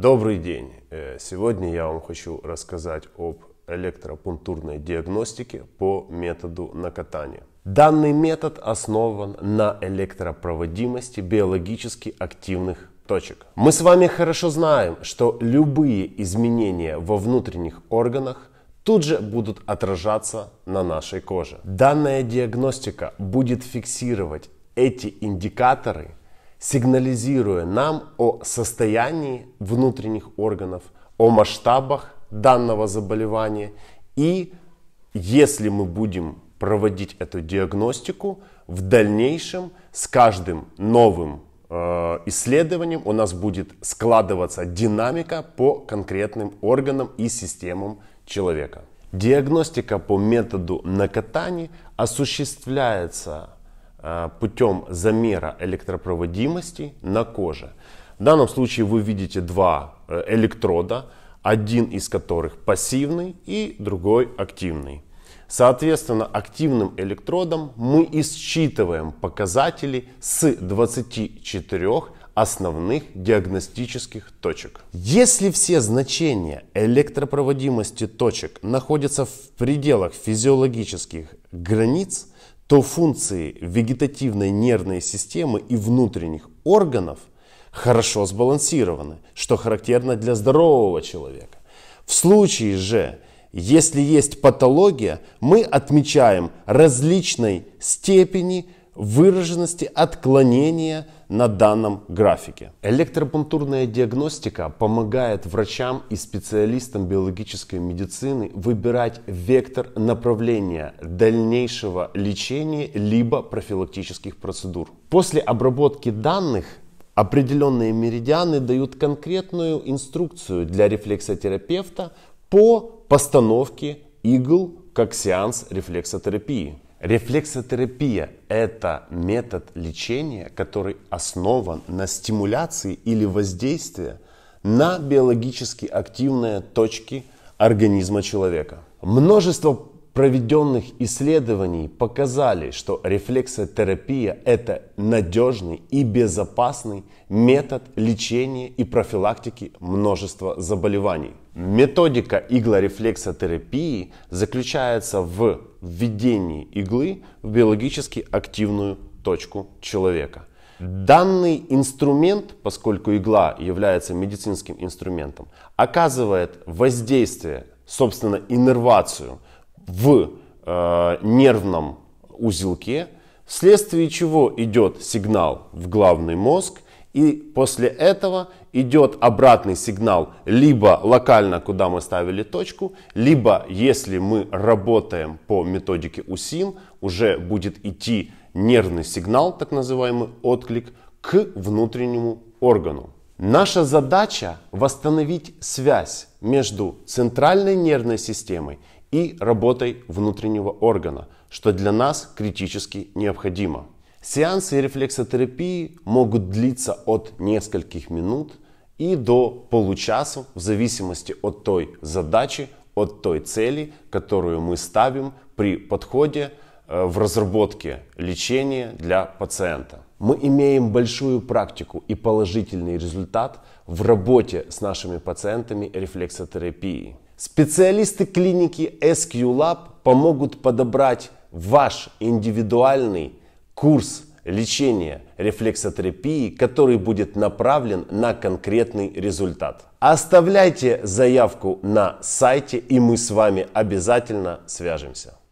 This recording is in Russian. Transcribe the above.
Добрый день! Э, сегодня я вам хочу рассказать об электропунктурной диагностике по методу накатания. Данный метод основан на электропроводимости биологически активных точек. Мы с вами хорошо знаем, что любые изменения во внутренних органах тут же будут отражаться на нашей коже. Данная диагностика будет фиксировать эти индикаторы – сигнализируя нам о состоянии внутренних органов, о масштабах данного заболевания. И если мы будем проводить эту диагностику, в дальнейшем с каждым новым э, исследованием у нас будет складываться динамика по конкретным органам и системам человека. Диагностика по методу накатани осуществляется а, путем замера электропроводимости на коже. В данном случае вы видите два э, электрода, один из которых пассивный и другой активный. Соответственно, активным электродом мы исчитываем показатели с 24 основных диагностических точек. Если все значения электропроводимости точек находятся в пределах физиологических границ, то функции вегетативной нервной системы и внутренних органов хорошо сбалансированы, что характерно для здорового человека. В случае же, если есть патология, мы отмечаем различной степени выраженности отклонения – на данном графике. Электропунктурная диагностика помогает врачам и специалистам биологической медицины выбирать вектор направления дальнейшего лечения либо профилактических процедур. После обработки данных определенные меридианы дают конкретную инструкцию для рефлексотерапевта по постановке игл как сеанс рефлексотерапии. Рефлексотерапия – это метод лечения, который основан на стимуляции или воздействии на биологически активные точки организма человека. Множество проведенных исследований показали, что рефлексотерапия – это надежный и безопасный метод лечения и профилактики множества заболеваний. Методика иглорефлексотерапии заключается в введении иглы в биологически активную точку человека. Данный инструмент, поскольку игла является медицинским инструментом, оказывает воздействие, собственно, иннервацию в э, нервном узелке, вследствие чего идет сигнал в главный мозг, и после этого идет обратный сигнал либо локально, куда мы ставили точку, либо если мы работаем по методике УСИН, уже будет идти нервный сигнал, так называемый отклик, к внутреннему органу. Наша задача восстановить связь между центральной нервной системой и работой внутреннего органа, что для нас критически необходимо. Сеансы рефлексотерапии могут длиться от нескольких минут и до получаса в зависимости от той задачи, от той цели, которую мы ставим при подходе э, в разработке лечения для пациента. Мы имеем большую практику и положительный результат в работе с нашими пациентами рефлексотерапии. Специалисты клиники SQ Lab помогут подобрать ваш индивидуальный курс лечения рефлексотерапии, который будет направлен на конкретный результат. Оставляйте заявку на сайте, и мы с вами обязательно свяжемся.